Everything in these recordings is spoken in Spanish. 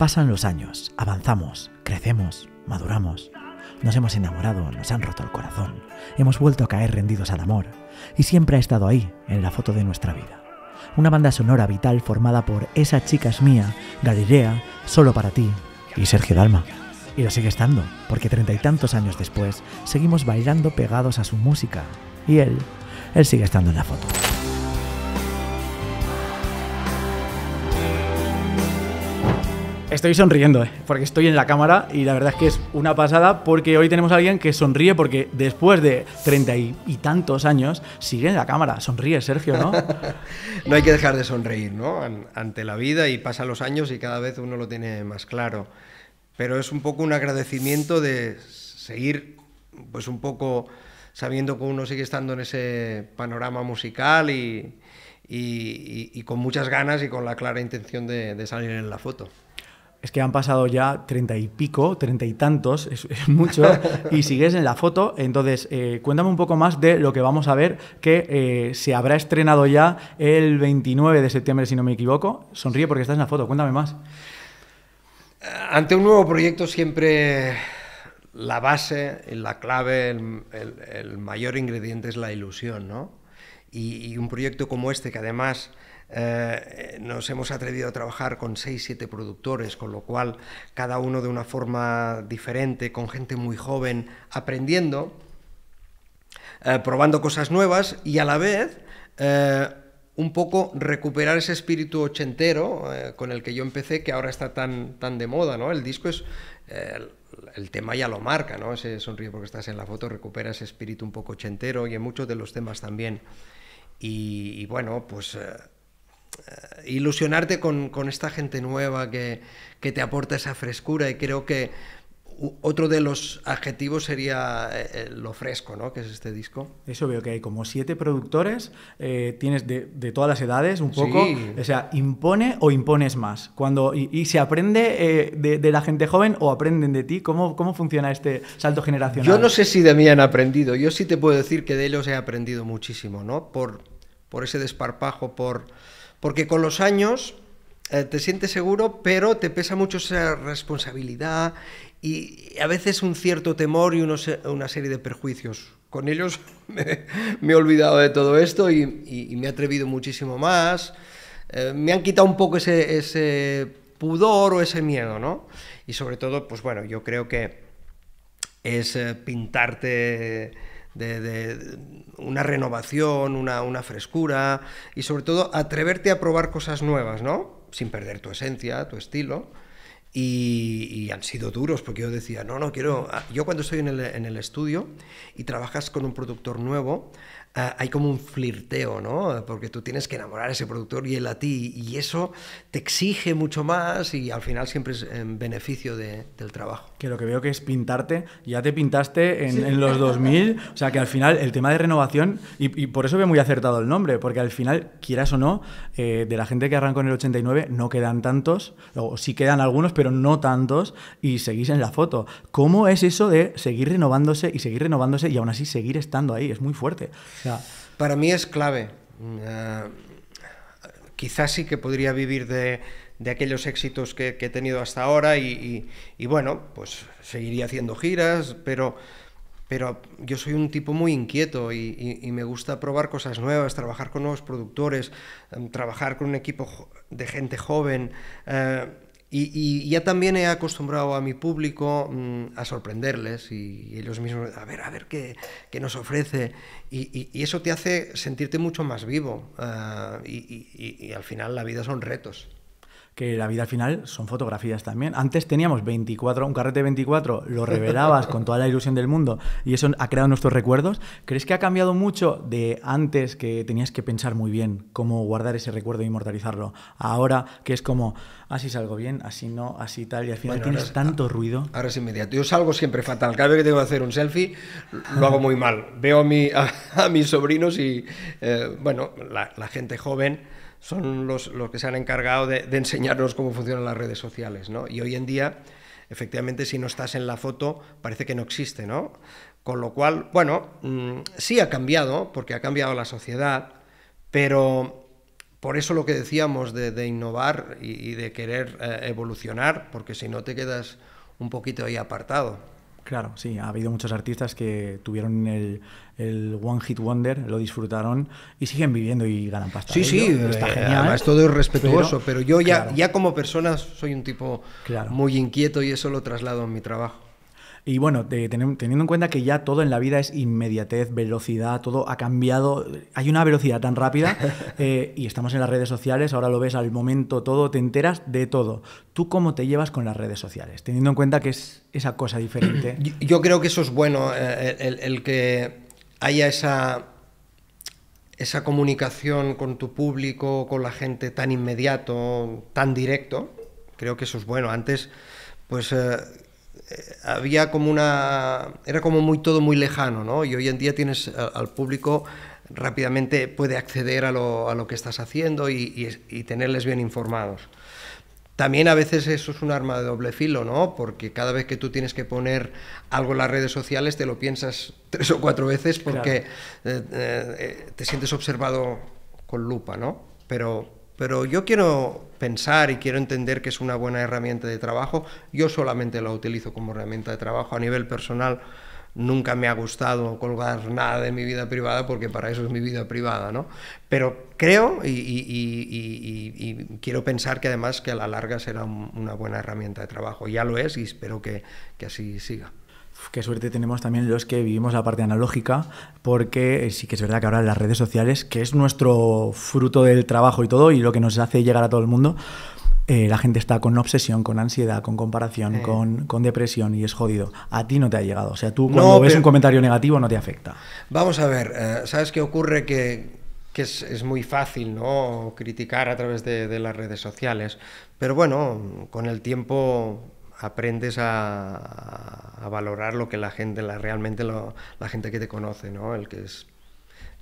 Pasan los años, avanzamos, crecemos, maduramos. Nos hemos enamorado, nos han roto el corazón, hemos vuelto a caer rendidos al amor, y siempre ha estado ahí, en la foto de nuestra vida. Una banda sonora vital formada por Esa chica es mía, Galilea, Solo para ti y Sergio Dalma. Y lo sigue estando, porque treinta y tantos años después seguimos bailando pegados a su música. Y él, él sigue estando en la foto. Estoy sonriendo, eh, porque estoy en la cámara y la verdad es que es una pasada porque hoy tenemos a alguien que sonríe porque después de treinta y, tantos años sigue en la cámara. Sonríe, Sergio, ¿no? no hay que dejar de sonreír, ¿no? Ante la vida y pasan los años y cada vez uno lo tiene más claro. Pero es un poco un agradecimiento de seguir, pues un poco sabiendo que uno sigue estando en ese panorama musical y, con muchas ganas y con la clara intención de salir en la foto es que han pasado ya treinta y pico, treinta y tantos, es, mucho, y sigues en la foto. Entonces, eh, cuéntame un poco más de lo que vamos a ver, que eh, se habrá estrenado ya el 29 de septiembre, si no me equivoco. Sonríe porque estás en la foto, cuéntame más. Eh, ante un nuevo proyecto siempre la base, la clave, el, mayor ingrediente es la ilusión, ¿no? y un proyecto como este, que además eh, nos hemos atrevido a trabajar con 6, 7 productores, con lo cual cada uno de una forma diferente, con gente muy joven, aprendiendo, eh, probando cosas nuevas y a la vez eh, un poco recuperar ese espíritu ochentero con el que yo empecé, que ahora está tan, tan de moda, ¿no? El disco es el tema ya lo marca, ¿no? Ese sonríe porque estás en la foto recupera ese espíritu un poco ochentero y en muchos de los temas también. y bueno, pues eh, ilusionarte con, esta gente nueva que, te aporta esa frescura y creo que otro de los adjetivos sería eh, eh, lo fresco, ¿no? Que es este disco. Eso veo que hay como siete productores, tienes de, todas las edades un poco, o sea, impone o impones más. Cuando, y, se aprende de, la gente joven o aprenden de ti, ¿cómo, ¿cómo funciona este salto generacional? Yo no sé si de mí han aprendido, yo sí te puedo decir que de ellos he aprendido muchísimo, ¿no? Por, por ese desparpajo, por... Porque con los años eh, te sientes seguro, pero te pesa mucho esa responsabilidad y a veces un cierto temor y una serie de perjuicios. Con ellos me, he olvidado de todo esto y, me he atrevido muchísimo más. Eh, me han quitado un poco ese, ese pudor o ese miedo, ¿no? Y sobre todo, pues bueno, yo creo que es eh, pintarte de, una renovación, una, una, frescura y sobre todo atreverte a probar cosas nuevas, ¿no? Sin perder tu esencia, tu estilo. Y, han sido duros porque yo decía, no, no quiero, ah, yo cuando estoy en el, en el estudio y trabajas con un productor nuevo, Ah, hay como un flirteo, ¿no? Porque tú tienes que enamorar a ese productor y él a ti, y eso te exige mucho más y al final siempre es en beneficio del trabajo. Que lo que veo que es pintarte, ya te pintaste en, los 2000, o sea que al final el tema de renovación, y, por eso veo muy acertado el nombre, porque al final, quieras o no, eh, de la gente que arrancó en el 89 no quedan tantos, o sí quedan algunos, pero no tantos, y seguís en la foto. ¿Cómo es eso de seguir renovándose y seguir renovándose y aún así seguir estando ahí? Es muy fuerte. Para mí es clave. Mm, eh, quizás sí que podría vivir de, aquellos éxitos que, he tenido hasta ahora y, bueno, pues seguiría haciendo giras, pero, pero yo soy un tipo muy inquieto y, me gusta probar cosas nuevas, trabajar con nuevos productores, em, trabajar con un equipo de gente joven. Eh, y, ya también he acostumbrado a mi público mm, a sorprenderles y, ellos mismos, a ver, a ver qué, nos ofrece. Y, eso te hace sentirte mucho más vivo. Ah, y, al final la vida son retos que la vida al final son fotografías también. Antes teníamos 24, un carrete de 24, lo revelabas con toda la ilusión del mundo y eso ha creado nuestros recuerdos. ¿Crees que ha cambiado mucho de antes que tenías que pensar muy bien cómo guardar ese recuerdo e inmortalizarlo? Ahora que es como, así salgo bien, así no, así tal, y al final tienes tanto ruido. Ahora es inmediato. Yo salgo siempre fatal. Cada vez que tengo que hacer un selfie, lo hago muy mal. Veo a, a, mis sobrinos y, eh, bueno, la gente joven son los, que se han encargado de, enseñarnos cómo funcionan las redes sociales, ¿no? Y hoy en día, efectivamente, si no estás en la foto, parece que no existe, ¿no? Con lo cual, bueno, mm, sí ha cambiado, porque ha cambiado la sociedad, pero por eso lo que decíamos de, innovar y, de querer eh, evolucionar, porque si no te quedas un poquito ahí apartado. Claro, sí, ha habido muchos artistas que tuvieron el, One Hit Wonder, lo disfrutaron y siguen viviendo y ganan pasta. Sí, sí, eh, está genial. Es todo es respetuoso, pero, yo ya, ya como persona soy un tipo muy inquieto y eso lo traslado en mi trabajo. Y bueno, teniendo en cuenta que ya todo en la vida es inmediatez, velocidad, todo ha cambiado, hay una velocidad tan rápida eh, y estamos en las redes sociales, ahora lo ves al momento todo, te enteras de todo. ¿Tú cómo te llevas con las redes sociales? Teniendo en cuenta que es esa cosa diferente. Yo, creo que eso es bueno, eh, el, que haya esa esa comunicación con tu público, con la gente tan inmediato, tan directo, creo que eso es bueno. Antes, pues eh, eh, había como una... era como muy todo muy lejano, ¿no? Y hoy en día tienes al, público rápidamente puede acceder a lo, a lo que estás haciendo y, tenerles bien informados. También a veces eso es un arma de doble filo, ¿no? Porque cada vez que tú tienes que poner algo en las redes sociales te lo piensas tres o cuatro veces porque eh, eh, te sientes observado con lupa, ¿no? Pero pero yo quiero pensar y quiero entender que es una buena herramienta de trabajo. Yo solamente la utilizo como herramienta de trabajo. A nivel personal, nunca me ha gustado colgar nada de mi vida privada porque para eso es mi vida privada, ¿no? Pero creo y, quiero pensar que además que a la larga será una buena herramienta de trabajo. Ya lo es y espero que así siga. Qué suerte tenemos también los que vivimos la parte analógica, porque eh, sí que es verdad que ahora en las redes sociales, que es nuestro fruto del trabajo y todo, y lo que nos hace llegar a todo el mundo, eh, la gente está con obsesión, con ansiedad, con comparación, con, depresión y es jodido. A ti no te ha llegado. O sea, tú cuando ves un comentario negativo no te afecta. Vamos a ver, eh, ¿sabes qué ocurre? Que, es, muy fácil ¿no? criticar a través de las redes sociales. Pero bueno, con el tiempo aprendes a, valorar lo que la gente, la, realmente la gente que te conoce, ¿no? El que es...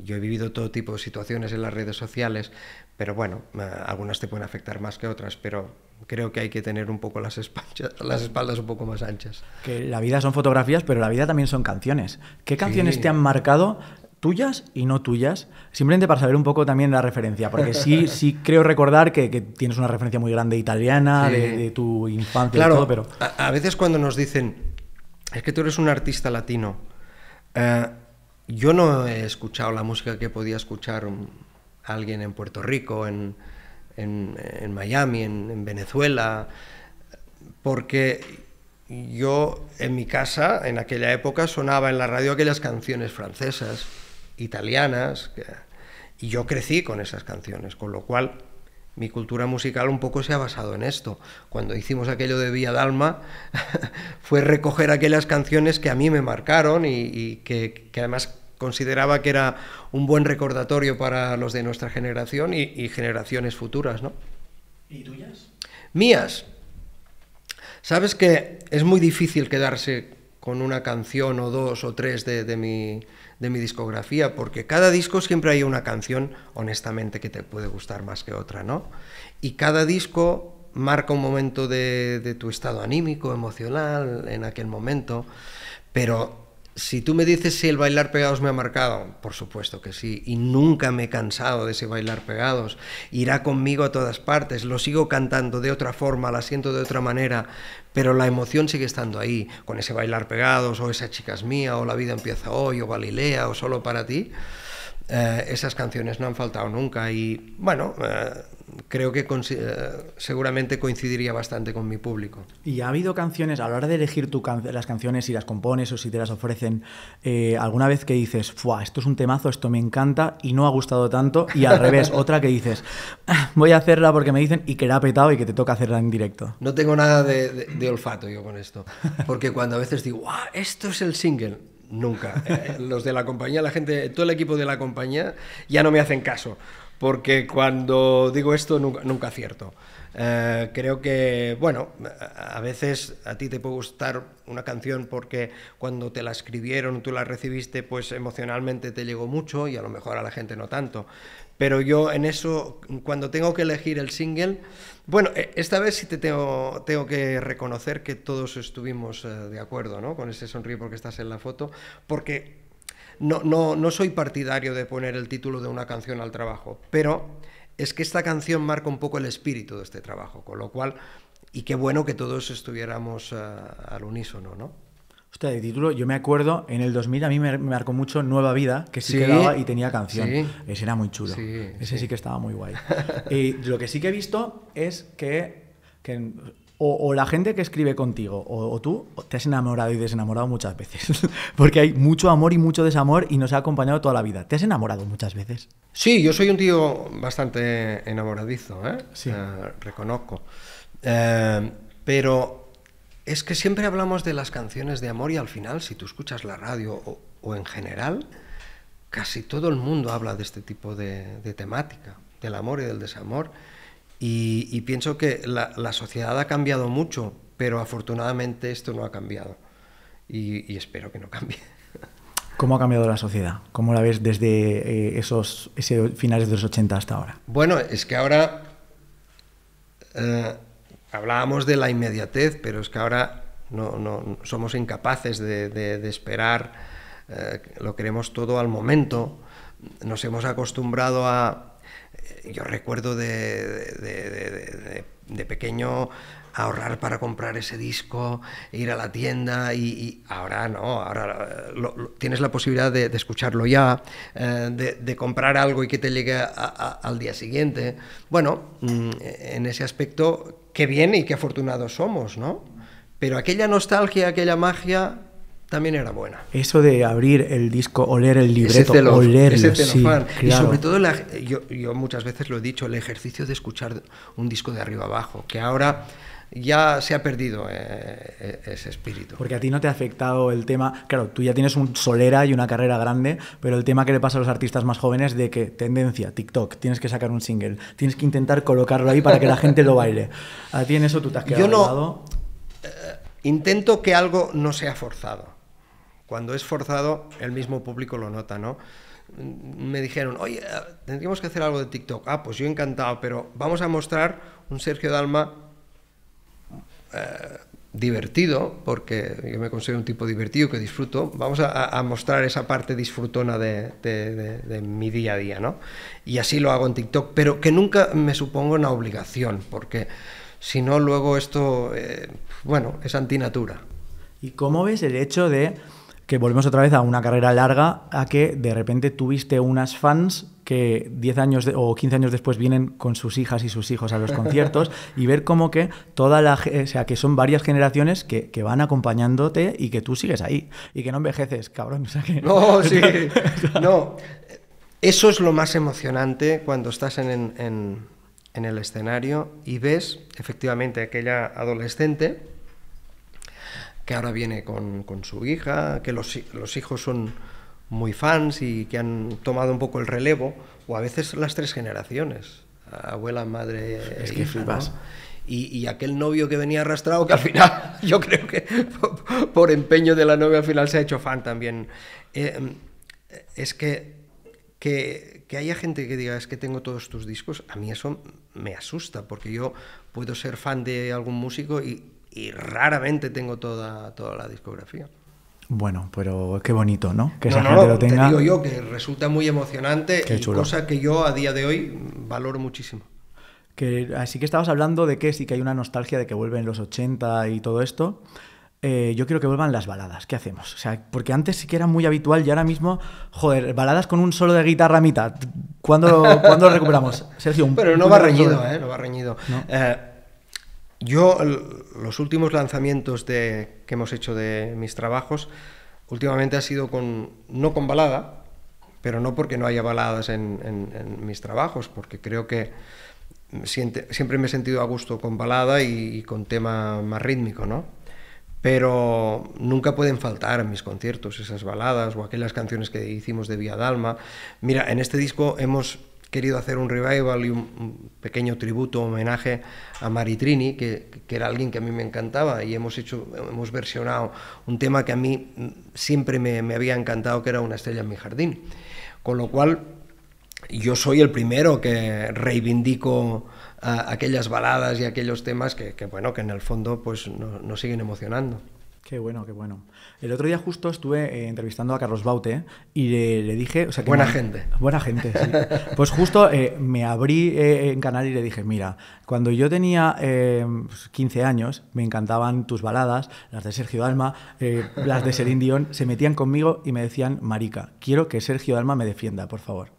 Yo he vivido todo tipo de situaciones en las redes sociales, pero bueno, eh, algunas te pueden afectar más que otras, pero creo que hay que tener un poco las espaldas, las espaldas un poco más anchas. Que la vida son fotografías, pero la vida también son canciones. ¿Qué canciones te han marcado tuyas y no tuyas, simplemente para saber un poco también la referencia, porque sí, sí creo recordar que, tienes una referencia muy grande italiana, de, tu infancia claro, pero... A, veces cuando nos dicen, es que tú eres un artista latino, eh, yo no he escuchado la música que podía escuchar alguien en Puerto Rico, en, Miami, en, en Venezuela, porque yo en mi casa, en aquella época, sonaba en la radio aquellas canciones francesas italianas, y yo crecí con esas canciones, con lo cual mi cultura musical un poco se ha basado en esto. Cuando hicimos aquello de Vía Dalma, fue recoger aquellas canciones que a mí me marcaron y, que, además consideraba que era un buen recordatorio para los de nuestra generación y, generaciones futuras, ¿no? ¿Y tuyas? Mías. Sabes que es muy difícil quedarse con una canción o dos o tres de mi, de mi discografía, porque cada disco siempre hay una canción, honestamente, que te puede gustar más que otra, ¿no? Y cada disco marca un momento de, tu estado anímico, emocional, en aquel momento, pero si tú me dices si el bailar pegados me ha marcado, por supuesto que sí, y nunca me he cansado de ese bailar pegados. Irá conmigo a todas partes, lo sigo cantando de otra forma, la siento de otra manera, pero la emoción sigue estando ahí, con ese bailar pegados, o esa chica es mía, o la vida empieza hoy, o Galilea, o solo para ti. Eh, esas canciones no han faltado nunca y bueno, eh, creo que eh, seguramente coincidiría bastante con mi público. ¿Y ha habido canciones, a la hora de elegir tu las canciones, si las compones o si te las ofrecen, eh, alguna vez que dices, Fua, esto es un temazo, esto me encanta y no ha gustado tanto, y al revés, otra que dices, ah, voy a hacerla porque me dicen y que la ha petado y que te toca hacerla en directo? No tengo nada de, olfato yo con esto, porque cuando a veces digo, ¡guau, esto es el single! Nunca. Eh, los de la compañía, la gente, todo el equipo de la compañía ya no me hacen caso porque cuando digo esto nunca, nunca acierto. Eh, creo que, bueno, a veces a ti te puede gustar una canción porque cuando te la escribieron, tú la recibiste, pues emocionalmente te llegó mucho y a lo mejor a la gente no tanto. Pero yo en eso, cuando tengo que elegir el single, bueno, e, esta vez sí te tengo, tengo que reconocer que todos estuvimos eh, de acuerdo, ¿no? Con ese sonrío porque estás en la foto, porque no, no, no soy partidario de poner el título de una canción al trabajo, pero es que esta canción marca un poco el espíritu de este trabajo, con lo cual, y qué bueno que todos estuviéramos eh, al unísono, ¿no? usted de título, yo me acuerdo, en el 2000 a mí me, marcó mucho Nueva Vida, que sí, quedaba y tenía canción. Ese era muy chulo. Ese sí. que estaba muy guay. y lo que sí que he visto es que, que o, la gente que escribe contigo, o, tú, te has enamorado y desenamorado muchas veces, porque hay mucho amor y mucho desamor y nos ha acompañado toda la vida. ¿Te has enamorado muchas veces? Sí, yo soy un tío bastante enamoradizo, ¿eh? reconozco. Eh, pero es que siempre hablamos de las canciones de amor y al final, si tú escuchas la radio o, en general, casi todo el mundo habla de este tipo de, de temática, del amor y del desamor. Y, pienso que la, sociedad ha cambiado mucho, pero afortunadamente esto no ha cambiado. Y, espero que no cambie. ¿Cómo ha cambiado la sociedad? ¿Cómo la ves desde eh, esos ese finales de los 80 hasta ahora? Bueno, es que ahora eh, hablábamos de la inmediatez, pero es que ahora no, no somos incapaces de, esperar, eh, lo queremos todo al momento, nos hemos acostumbrado a, yo recuerdo de, pequeño ahorrar para comprar ese disco, ir a la tienda y, ahora no, ahora eh, tienes la posibilidad de, escucharlo ya, eh, de, comprar algo y que te llegue al día siguiente. Bueno, mm, e, en ese aspecto, qué bien y qué afortunados somos, ¿no? Pero aquella nostalgia, aquella magia, también era buena. Eso de abrir el disco, oler el libreto, ese olerlo, Y sobre todo, yo, muchas veces lo he dicho, el ejercicio de escuchar un disco de arriba abajo, que ahora ya se ha perdido eh, eh, ese espíritu. Porque a ti no te ha afectado el tema, claro, tú ya tienes un solera y una carrera grande, pero el tema que le pasa a los artistas más jóvenes de que tendencia, TikTok, tienes que sacar un single, tienes que intentar colocarlo ahí para que la gente lo baile. A ti en eso tú te has quedado. Yo eh, intento que algo no sea forzado cuando es forzado, el mismo público lo nota, ¿no? Me dijeron, oye, tendríamos que hacer algo de TikTok. Ah, pues yo encantado, pero vamos a mostrar un Sergio Dalma eh, divertido, porque yo me considero un tipo divertido que disfruto, vamos a, mostrar esa parte disfrutona de, mi día a día, ¿no? Y así lo hago en TikTok, pero que nunca me supongo una obligación, porque si no, luego esto, eh, bueno, es antinatura. ¿Y cómo ves el hecho de que volvemos otra vez a una carrera larga, a que de repente tuviste unas fans que 10 años o 15 años después vienen con sus hijas y sus hijos a los conciertos y ver como que toda la, o sea, que son varias generaciones que, van acompañándote y que tú sigues ahí y que no envejeces, cabrón. No, sí, no. Eso es lo más emocionante cuando estás en, en el escenario y ves efectivamente aquella adolescente que ahora viene con, con su hija, que los, los, hijos son muy fans y que han tomado un poco el relevo, o a veces las tres generaciones, abuela, madre, e es que flipas. y, y, aquel novio que venía arrastrado, que al final yo creo que por, empeño de la novia al final se ha hecho fan también. Eh, mm, es que, que, que haya gente que diga, es que tengo todos tus discos, a mí eso me asusta, porque yo puedo ser fan de algún músico y y raramente tengo toda, toda la discografía. Bueno, pero qué bonito, ¿no? Que esa gente lo tenga. Te digo yo que resulta muy emocionante qué y cosa que yo a día de hoy valoro muchísimo. Que, así que estabas hablando de que sí que hay una nostalgia de que vuelven los 80 y todo esto. Eh, yo quiero que vuelvan las baladas. ¿Qué hacemos? O sea, porque antes sí que era muy habitual y ahora mismo, joder, baladas con un solo de guitarra mitad. ¿Cuándo, lo recuperamos? Sergio, Pero no va reñido, ¿eh? No va reñido. Eh, yo, los últimos lanzamientos de, que hemos hecho de mis trabajos, últimamente ha sido con, no con balada, pero no porque no haya baladas en, mis trabajos, porque creo que siempre me he sentido a gusto con balada y, y, con tema más rítmico, ¿no? Pero nunca pueden faltar en mis conciertos esas baladas o aquellas canciones que hicimos de Vía Dalma. Mira, en este disco hemos querido hacer un revival y un pequeño tributo, homenaje a Maritrini, que, que, era alguien que a mí me encantaba y hemos, hecho, hemos versionado un tema que a mí mm, siempre me, había encantado, que era Una estrella en mi jardín. Con lo cual, yo soy el primero que reivindico ah, aquellas baladas y aquellos temas que, bueno, que en el fondo pues, nos no siguen emocionando. Qué bueno, qué bueno. El otro día justo estuve eh, entrevistando a Carlos Baute y le, dije... O sea, buena gente. Buena gente, sí. Pues justo eh, me abrí eh, en canal y le dije, mira, cuando yo tenía 15 pues, años me encantaban tus baladas, las de Sergio Dalma, las de Serín Dion, se metían conmigo y me decían, marica, quiero que Sergio Dalma me defienda, por favor.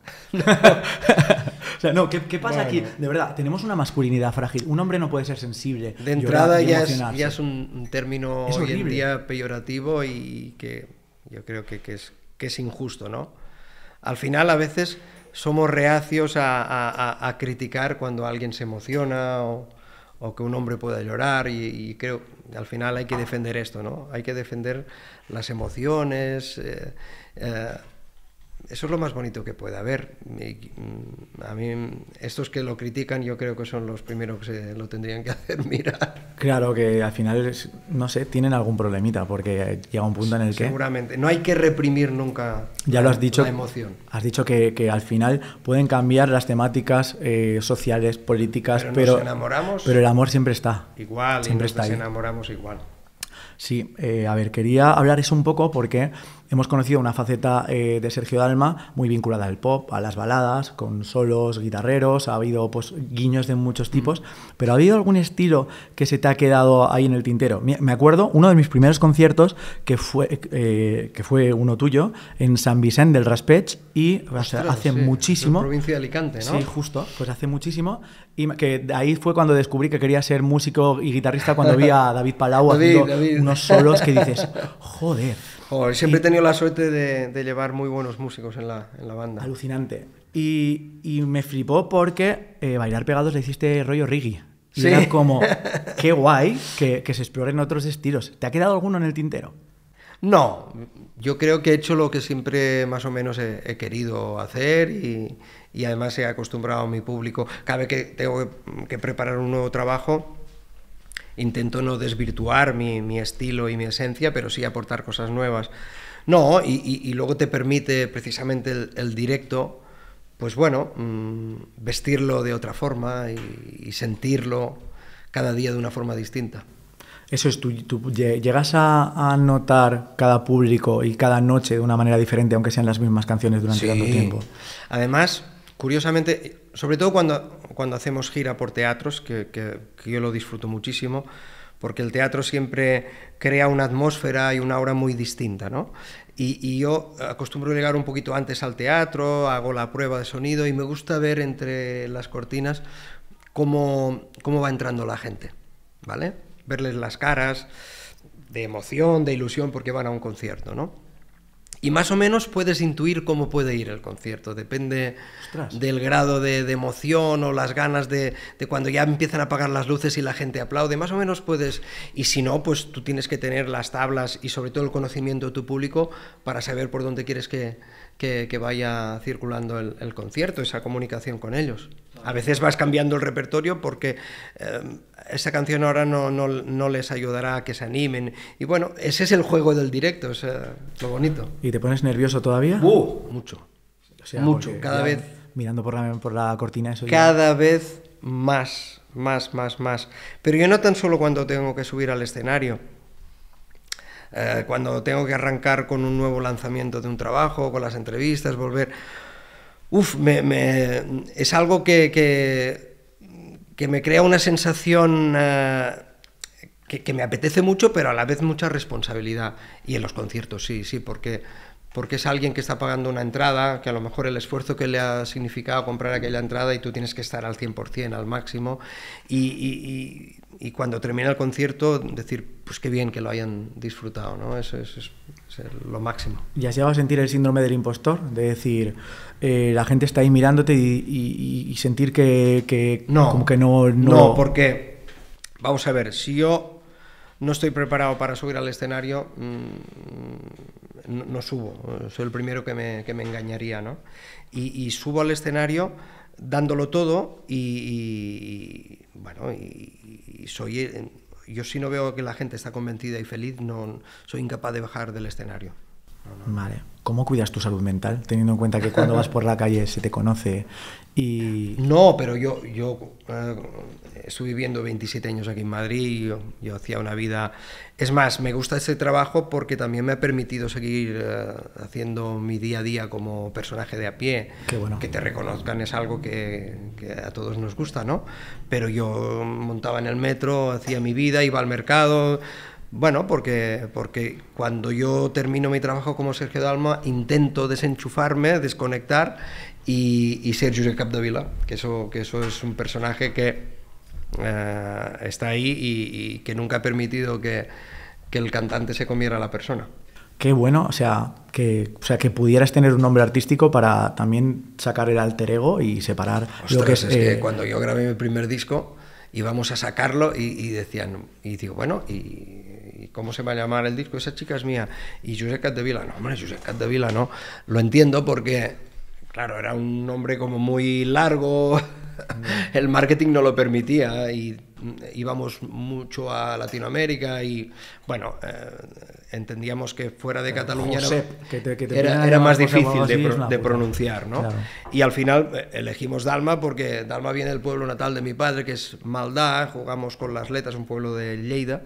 O sea, no, ¿qué, pasa aquí? De verdad, tenemos una masculinidad frágil. Un hombre no puede ser sensible. De entrada ya es, un término hoy en día peyorativo y que yo creo que, es, que es injusto, ¿no? Al final a veces somos reacios a, criticar cuando alguien se emociona o, que un hombre pueda llorar y, y, creo al final hay que defender esto, ¿no? Hay que defender las emociones. Eh, eh eso es lo más bonito que puede haber. Mm, a mí, estos que lo critican, yo creo que son los primeros que lo tendrían que hacer mirar. Claro, que al final, no sé, tienen algún problemita, porque llega un punto en el que. Seguramente. No hay que reprimir nunca ya lo has dicho, la emoción. Has dicho que, al final pueden cambiar las temáticas eh, sociales, políticas, pero. Pero, el amor siempre está. Igual, siempre y nos nos enamoramos igual. Sí, eh, a ver, quería hablar eso un poco porque hemos conocido una faceta eh, de Sergio Dalma muy vinculada al pop, a las baladas, con solos, guitarreros, ha habido pues, guiños de muchos mm. tipos, pero ¿ha habido algún estilo que se te ha quedado ahí en el tintero? Me acuerdo, uno de mis primeros conciertos, que fue, eh, que fue uno tuyo, en San Vicente del Raspech, y hace muchísimo... provincia de Alicante, ¿no? Sí, justo, pues hace muchísimo, y que ahí fue cuando descubrí que quería ser músico y guitarrista cuando vi a David Palau haciendo unos solos que dices, joder... Joder, siempre he tenido la suerte de, llevar muy buenos músicos en la, en la banda. Alucinante. Y, y, me flipó porque eh, Bailar Pegados le hiciste rollo Riggy. Y era como, qué guay que, que se exploren otros estilos. ¿Te ha quedado alguno en el tintero? No, yo creo que he hecho lo que siempre más o menos he, querido hacer y, y, además he acostumbrado a mi público. Cada vez que tengo que preparar un nuevo trabajo, intento no desvirtuar mi, estilo y mi esencia, pero sí aportar cosas nuevas. No, y, luego te permite precisamente el, directo, pues bueno, mm, vestirlo de otra forma y, sentirlo cada día de una forma distinta. Eso es, tú, llegas a, notar cada público y cada noche de una manera diferente, aunque sean las mismas canciones durante tanto tiempo. Además, Curiosamente, sobre todo cuando, hacemos gira por teatros, que, yo lo disfruto muchísimo, porque el teatro siempre crea una atmósfera y una aura muy distinta, ¿no? Y, yo acostumbro llegar un poquito antes al teatro, hago la prueba de sonido y me gusta ver entre las cortinas cómo, cómo va entrando la gente, ¿vale? Verles las caras de emoción, de ilusión porque van a un concierto, ¿no? Y más o menos puedes intuir cómo puede ir el concierto, depende del grado de, emoción o las ganas de, de, cuando ya empiezan a apagar las luces y la gente aplaude, más o menos puedes, y si no, pues tú tienes que tener las tablas y sobre todo el conocimiento de tu público para saber por dónde quieres que, que, vaya circulando el, concierto, esa comunicación con ellos. A veces vas cambiando el repertorio porque eh, esa canción ahora no, les ayudará a que se animen. Y bueno, ese es el juego del directo, es lo bonito. ¿Y te pones nervioso todavía? Uh, mucho. O sea, mucho, cada vez. Mirando por la, por la cortina, eso Cada vez más, más, más, más. Pero yo no tan solo cuando tengo que subir al escenario eh, cuando tengo que arrancar con un nuevo lanzamiento de un trabajo, con las entrevistas, volver... Uf, es algo que, que, me crea una sensación... Eh, que, me apetece mucho, pero a la vez mucha responsabilidad. Y en los conciertos, sí, sí, porque, porque es alguien que está pagando una entrada, que a lo mejor el esfuerzo que le ha significado comprar aquella entrada y tú tienes que estar al 100%, al máximo. Y, cuando termina el concierto, decir, pues qué bien que lo hayan disfrutado, ¿no? Eso, es, lo máximo. ¿Y has llegado a sentir el síndrome del impostor? De decir, eh, la gente está ahí mirándote y, sentir que, no... No, porque, vamos a ver, si yo no estoy preparado para subir al escenario, mm, no, subo, soy el primero que me, engañaría, Y, subo al escenario dándolo todo y, bueno, y, soy, yo si no veo que la gente está convencida y feliz, no soy incapaz de bajar del escenario. Vale. ¿Cómo cuidas tu salud mental? Teniendo en cuenta que cuando vas por la calle se te conoce no, pero yo, yo eh, estuve viviendo 27 años aquí en Madrid, yo, yo, hacía una vida... Es más, me gusta este trabajo porque también me ha permitido seguir eh, haciendo mi día a día como personaje de a pie. Que te reconozcan es algo que, a todos nos gusta, ¿no? Pero yo montaba en el metro, hacía mi vida, iba al mercado. Bueno, porque, porque cuando yo termino mi trabajo como Sergio Dalma intento desenchufarme, desconectar y, y Sergio Capdevila, que eso, que eso es un personaje que eh, está ahí y, que nunca ha permitido que, que, el cantante se comiera a la persona. Qué bueno, o sea, que, o sea, que pudieras tener un nombre artístico para también sacar el alter ego y separar lo que es... es que eh, cuando yo grabé mi primer disco íbamos a sacarlo y, decían, y digo, bueno, y cómo se va a llamar el disco, esa chica es mía. Y Josep Capdevila, no, hombre, Josep Capdevila no. Lo entiendo porque claro, era un nombre como muy largo, el marketing no lo permitía y íbamos mucho a Latinoamérica y bueno, eh, entendíamos que fuera de Cataluña era, más difícil de, pronunciar, ¿no? Y al final eh, elegimos Dalma porque Dalma viene del pueblo natal de mi padre, que es Maldá, jugamos con las letras, un pueblo de Lleida,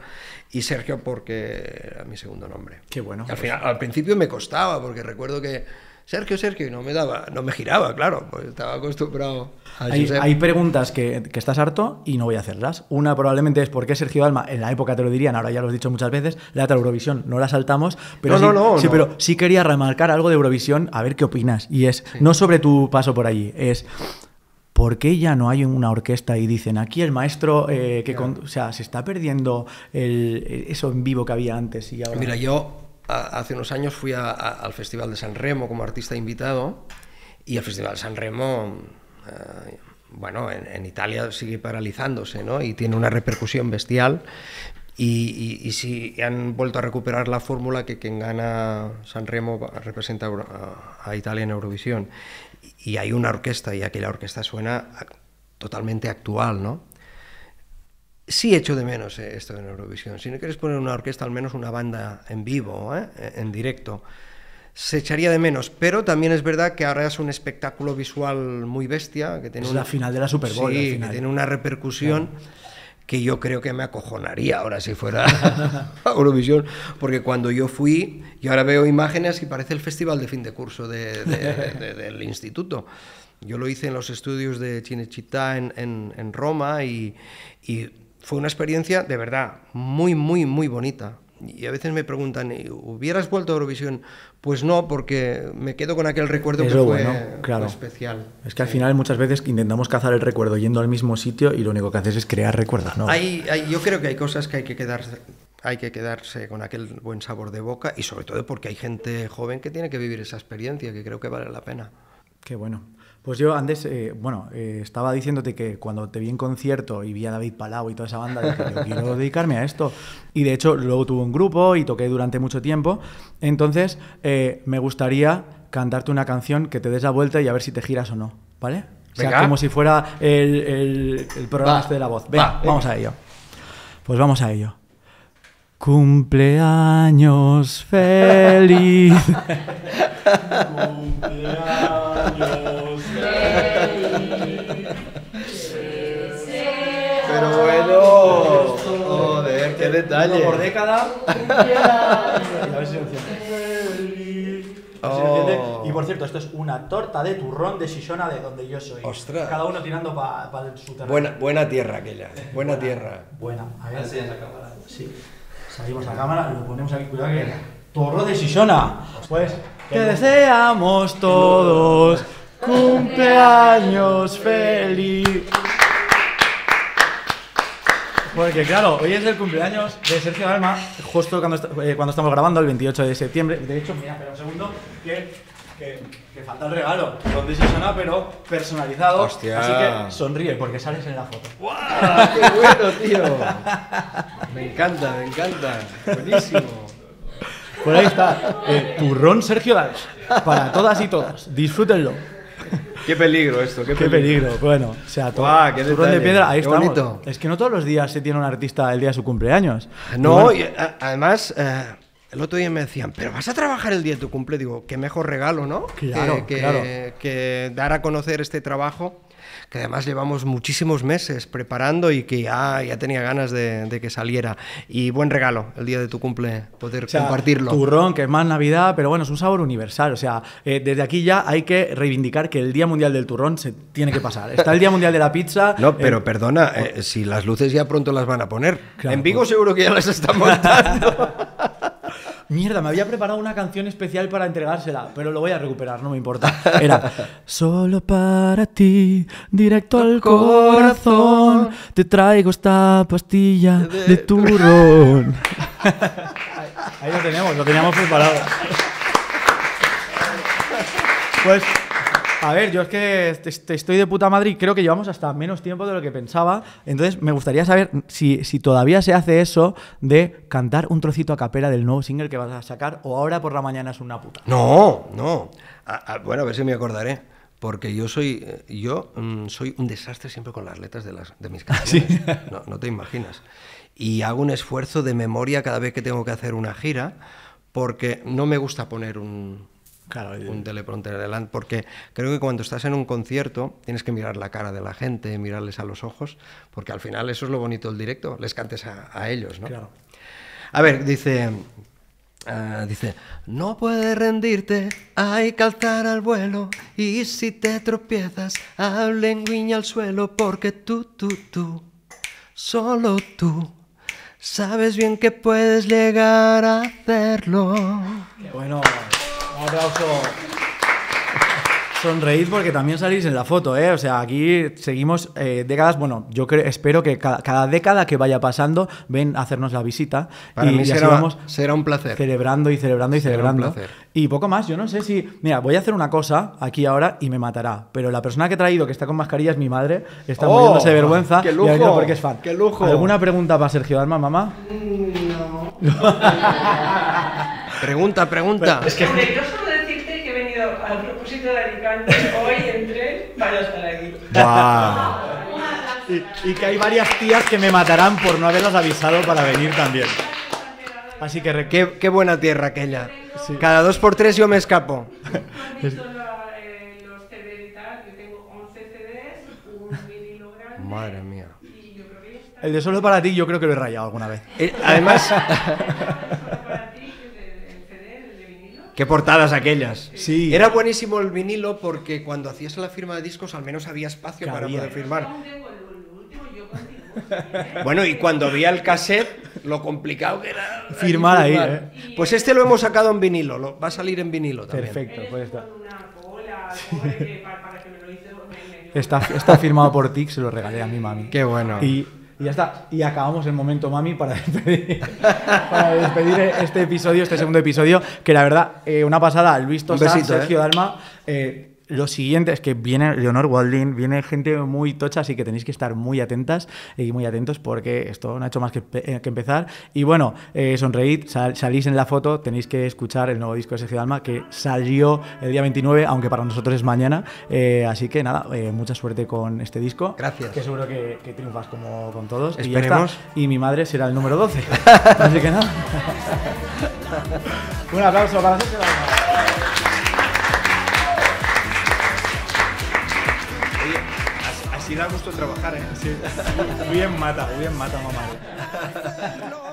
y Sergio porque era mi segundo nombre. Qué bueno. al pues. principio me costaba porque recuerdo que Sergio, Sergio, y no me daba, no me giraba, claro, pues estaba acostumbrado a hay, hay preguntas que, estás harto y no voy a hacerlas. Una probablemente es por qué Sergio Dalma? en la época te lo dirían, ahora ya lo he dicho muchas veces, la de Eurovisión, no la saltamos, pero, no, sí, pero sí quería remarcar algo de Eurovisión, a ver qué opinas. Y es, no sobre tu paso por allí, es... ¿por qué ya no hay una orquesta y dicen aquí el maestro eh, que o sea se está perdiendo eso en vivo que había antes y ahora mira yo hace unos años fui al Festival de San Remo como artista invitado y el Festival de San Remo, eh, bueno, en, Italia sigue paralizándose ¿no? y tiene una repercusión bestial. Y, si han vuelto a recuperar la fórmula que quien gana San Remo representa a, a Italia en Eurovisión. Y hay una orquesta y aquella orquesta suena totalmente actual, ¿no? sí echo de menos eh, esto de Eurovisión. Si no quieres poner una orquesta, al menos una banda en vivo, eh, en directo, se echaría de menos. Pero también es verdad que ahora es un espectáculo visual muy bestia. Que tiene es una... la final de la Super Bowl. que tiene una repercusión. que yo creo que me acojonaría ahora si fuera Eurovisión, porque cuando yo fui, y ahora veo imágenes y parece el festival de fin de curso del instituto. Yo lo hice en los estudios de Cinecittà en, en, Roma y fue una experiencia de verdad muy, muy, muy bonita. Y a veces me preguntan, ¿hubieras vuelto a Eurovisión? Pues no, porque me quedo con aquel recuerdo que fue especial. Es que al final muchas veces intentamos cazar el recuerdo yendo al mismo sitio y lo único que haces es crear recuerdos. ¿no? yo creo que hay cosas que hay que quedarse hay que quedarse con aquel buen sabor de boca y sobre todo porque hay gente joven que tiene que vivir esa experiencia que creo que vale la pena. Qué bueno. Pues yo antes, eh, bueno, eh, estaba diciéndote que cuando te vi en concierto y vi a David Palau y toda esa banda, dije, yo quiero dedicarme a esto. Y de hecho, luego tuve un grupo y toqué durante mucho tiempo. Entonces, eh, me gustaría cantarte una canción que te des la vuelta y a ver si te giras o no, ¿vale? O sea, como si fuera el, programa este de la voz. Venga, vamos a ello. Pues vamos a ello. Cumpleaños feliz. Cumpleaños. Pero bueno, joder, qué detalle. por década. A ver si oh. Y por cierto, esto es una torta de turrón de Shishona de donde yo soy. Ostras. Cada uno tirando para su terreno. Buena, buena tierra aquella. Buena, tierra. Buena. A ver. si la cámara. Sí. Salimos a cámara, lo ponemos aquí. Cuidado que. ¡Turrón de Shishona. Pues. Te deseamos todos cumpleaños feliz. Porque claro, hoy es el cumpleaños de Sergio Alma, justo cuando, eh, estamos grabando, el 28 de septiembre. De hecho, mira, espera un segundo, que, falta el regalo. Donde se suena, pero personalizado. Así que sonríe, porque sales en la foto. ¡Guau! ¡Qué bueno, tío! Me encanta, me encanta. Buenísimo. Por ahí está. el eh, turrón Sergio Dares. Para todas y todos. Disfrútenlo. Qué peligro esto, qué, qué peligro. Bueno, o sea, turrón de piedra, ahí está. Es que no todos los días se tiene un artista el día de su cumpleaños. No, y, eh, además. Eh, el otro día me decían, pero vas a trabajar el día de tu cumple. Digo, qué mejor regalo, ¿no? Claro, claro. que dar a conocer este trabajo que además llevamos muchísimos meses preparando y que ya, ya tenía ganas de, que saliera. Y buen regalo el día de tu cumple poder compartirlo. Turrón, que es más Navidad, pero bueno, es un sabor universal. O sea, eh, desde aquí ya hay que reivindicar que el Día Mundial del Turrón se tiene que pasar. Está el Día Mundial de la Pizza. No, pero eh, perdona, eh, si las luces ya pronto las van a poner. en Vigo pues. seguro que ya las están montando. Mierda, me había preparado una canción especial para entregársela, pero lo voy a recuperar, no me importa. Era Solo para ti, directo al corazón, te traigo esta pastilla de turrón. ahí, lo teníamos, lo teníamos preparado. Pues a ver, yo es que estoy de puta Madrid. creo que llevamos hasta menos tiempo de lo que pensaba. Entonces, me gustaría saber si, todavía se hace eso de cantar un trocito a capera del nuevo single que vas a sacar o ahora por la mañana es una puta. No, no. bueno, a ver si me acordaré. Porque yo soy eh, yo mm, soy un desastre siempre con las letras de, las, de mis canciones. no te imaginas. Y hago un esfuerzo de memoria cada vez que tengo que hacer una gira porque no me gusta poner un, Claro, un teleprompter adelante, porque creo que cuando estás en un concierto tienes que mirar la cara de la gente, mirarles a los ojos, porque al final eso es lo bonito del directo, les cantes a, ellos, ¿no? Claro. A ver, dice, eh, dice, no puedes rendirte, hay que alzar al vuelo, y si te tropiezas, en guiña al suelo, porque tú, tú, tú, solo tú. Sabes bien que puedes llegar a hacerlo. bueno. Un aplauso. porque también salís en la foto, ¿eh? O sea, aquí seguimos eh, décadas. Bueno, yo espero que cada, década que vaya pasando ven a hacernos la visita. Para y, mí será, un placer. Celebrando y celebrando y celebrando. Y poco más, yo no sé si. Mira, voy a hacer una cosa aquí ahora y me matará. Pero la persona que he traído, que está con mascarilla, es mi madre. Está oh, muriéndose de vergüenza. ¡Qué lujo! porque es fan. ¡Qué lujo! ¿Alguna pregunta para Sergio Dalma, mamá? No. Pregunta, pregunta. es que... yo solo decirte que he venido al propósito de Alicante hoy en para estar aquí. y, que hay varias tías que me matarán por no haberlas avisado para venir también. Así que qué, buena tierra aquella. Cada dos por tres yo me escapo. Madre mía. El de solo para ti yo creo que lo he rayado alguna vez. Eh, además, Qué portadas aquellas. Sí. Era buenísimo el vinilo porque cuando hacías la firma de discos al menos había espacio para poder firmar. ¿eh? Bueno, y cuando vi el cassette, lo complicado que era. Firmar ahí, ¿eh? Pues este lo hemos sacado en vinilo, lo, va a salir en vinilo también. Perfecto, pues está. Está, firmado por ti, se lo regalé a mi mami. Qué bueno. Y y ya está. Y acabamos el momento, mami, para despedir, este episodio, este segundo episodio, que la verdad, eh, una pasada. Luis visto Sergio eh. Dalma. Eh, lo siguiente es que viene Leonor Waldin, viene gente muy tocha, así que tenéis que estar muy atentas y muy atentos porque esto no ha hecho más que, eh, empezar. Y bueno, eh, sonreíd, salís en la foto, tenéis que escuchar el nuevo disco de Sergio Dalma que salió el día 29, aunque para nosotros es mañana. Eh, así que nada, eh, mucha suerte con este disco. Gracias. Que seguro que, que triunfas como con todos. Esperemos. Y, mi madre será el número 12. así que nada. Un aplauso para Sergio Dalma. Y da gusto trabajar, ¿eh? Sí, bien mata, bien mata, mamá.